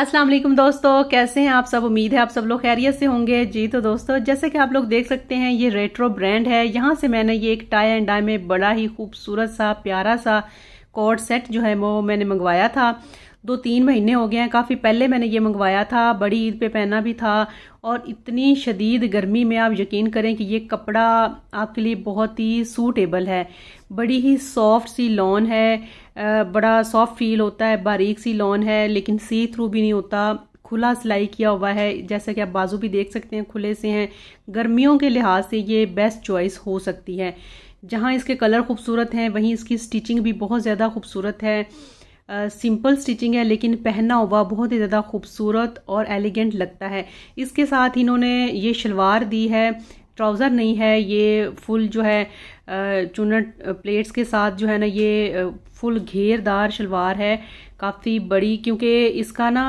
अस्सलाम वालेकुम दोस्तों कैसे हैं आप सब उम्मीद है आप सब लोग खैरियत से होंगे जी तो दोस्तों जैसे कि आप लोग देख सकते हैं ये रेट्रो ब्रांड है यहाँ से मैंने ये एक टाई एंड डाई में बड़ा ही खूबसूरत सा प्यारा सा कोट सेट जो है वो मैंने मंगवाया था दो तीन महीने हो गए हैं काफ़ी पहले मैंने ये मंगवाया था बड़ी ईद पे पहना भी था और इतनी शदीद गर्मी में आप यकीन करें कि ये कपड़ा आपके लिए बहुत ही सूटेबल है बड़ी ही सॉफ्ट सी लॉन है बड़ा सॉफ्ट फील होता है बारीक सी लॉन है लेकिन सी थ्रू भी नहीं होता खुला सिलाई किया हुआ है जैसा कि आप बाजू भी देख सकते हैं खुले से हैं गर्मियों के लिहाज से ये बेस्ट चॉइस हो सकती है जहाँ इसके कलर खूबसूरत हैं वहीं इसकी स्टिचिंग भी बहुत ज़्यादा खूबसूरत है सिंपल स्टिचिंग है लेकिन पहना हुआ बहुत ही ज़्यादा खूबसूरत और एलिगेंट लगता है इसके साथ इन्होंने ये शलवार दी है ट्राउज़र नहीं है ये फुल जो है चुनट प्लेट्स के साथ जो है ना ये फुल घेरदार शलवार है काफ़ी बड़ी क्योंकि इसका ना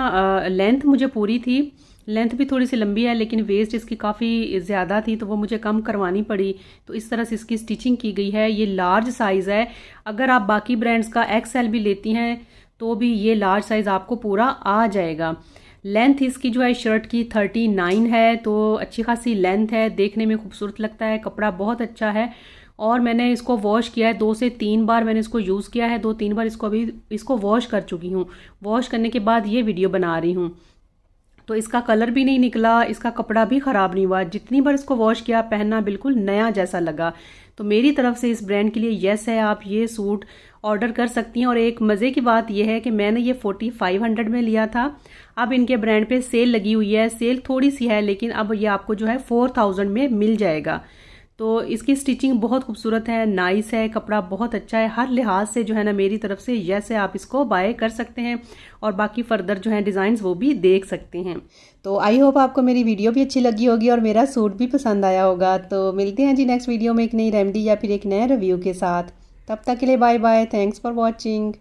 लेंथ मुझे पूरी थी लेंथ भी थोड़ी सी लंबी है लेकिन वेस्ट इसकी काफ़ी ज़्यादा थी तो वो मुझे कम करवानी पड़ी तो इस तरह से इसकी स्टिचिंग की गई है ये लार्ज साइज़ है अगर आप बाकी ब्रांड्स का एक्सएल भी लेती हैं तो भी ये लार्ज साइज़ आपको पूरा आ जाएगा लेंथ इसकी जो है शर्ट की थर्टी नाइन है तो अच्छी खासी लेंथ है देखने में खूबसूरत लगता है कपड़ा बहुत अच्छा है और मैंने इसको वॉश किया है दो से तीन बार मैंने इसको यूज़ किया है दो तीन बार इसको अभी इसको वॉश कर चुकी हूँ वॉश करने के बाद ये वीडियो बना रही हूँ तो इसका कलर भी नहीं निकला इसका कपड़ा भी ख़राब नहीं हुआ जितनी बार इसको वॉश किया पहनना बिल्कुल नया जैसा लगा तो मेरी तरफ से इस ब्रांड के लिए येस है आप ये सूट ऑर्डर कर सकती हैं और एक मज़े की बात यह है कि मैंने ये फोर्टी फाइव हंड्रेड में लिया था अब इनके ब्रांड पे सेल लगी हुई है सेल थोड़ी सी है लेकिन अब ये आपको जो है फोर थाउजेंड में मिल जाएगा तो इसकी स्टिचिंग बहुत खूबसूरत है नाइस है कपड़ा बहुत अच्छा है हर लिहाज से जो है ना मेरी तरफ से यस है आप इसको बाय कर सकते हैं और बाकी फर्दर जो है डिज़ाइंस वो भी देख सकते हैं तो आई होप आपको मेरी वीडियो भी अच्छी लगी होगी और मेरा सूट भी पसंद आया होगा तो मिलते हैं जी नेक्स्ट वीडियो में एक नई रेमडी या फिर एक नए रिव्यू के साथ तब तक के लिए bye bye thanks for watching